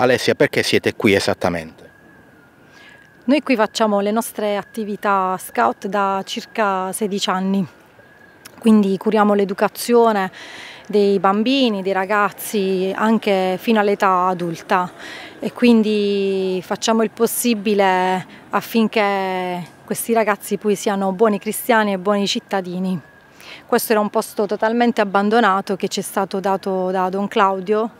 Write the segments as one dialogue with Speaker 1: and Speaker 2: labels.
Speaker 1: Alessia, perché siete qui esattamente?
Speaker 2: Noi qui facciamo le nostre attività scout da circa 16 anni, quindi curiamo l'educazione dei bambini, dei ragazzi anche fino all'età adulta e quindi facciamo il possibile affinché questi ragazzi poi siano buoni cristiani e buoni cittadini. Questo era un posto totalmente abbandonato che ci è stato dato da Don Claudio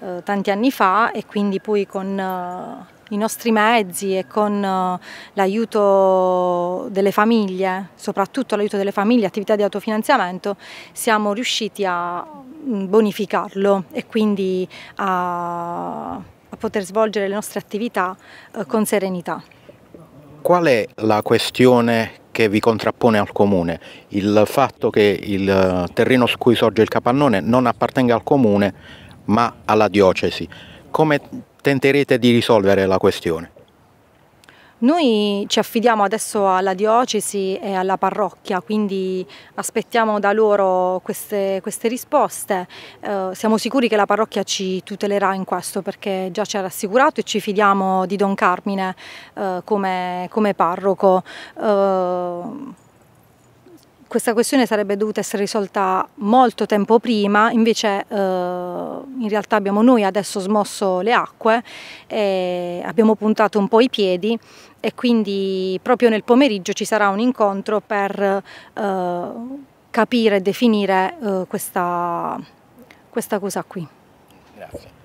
Speaker 2: eh, tanti anni fa e quindi poi con eh, i nostri mezzi e con eh, l'aiuto delle famiglie, soprattutto l'aiuto delle famiglie, attività di autofinanziamento, siamo riusciti a mm, bonificarlo e quindi a, a poter svolgere le nostre attività eh, con serenità.
Speaker 1: Qual è la questione che vi contrappone al comune, il fatto che il eh, terreno su cui sorge il capannone non appartenga al comune ma alla diocesi. Come tenterete di risolvere la questione?
Speaker 2: Noi ci affidiamo adesso alla diocesi e alla parrocchia, quindi aspettiamo da loro queste, queste risposte. Eh, siamo sicuri che la parrocchia ci tutelerà in questo perché già ci ha rassicurato e ci fidiamo di Don Carmine eh, come, come, parroco. Eh, questa questione sarebbe dovuta essere risolta molto tempo prima, invece eh, in realtà abbiamo noi adesso smosso le acque, e abbiamo puntato un po' i piedi e quindi proprio nel pomeriggio ci sarà un incontro per eh, capire e definire eh, questa, questa cosa qui. Grazie.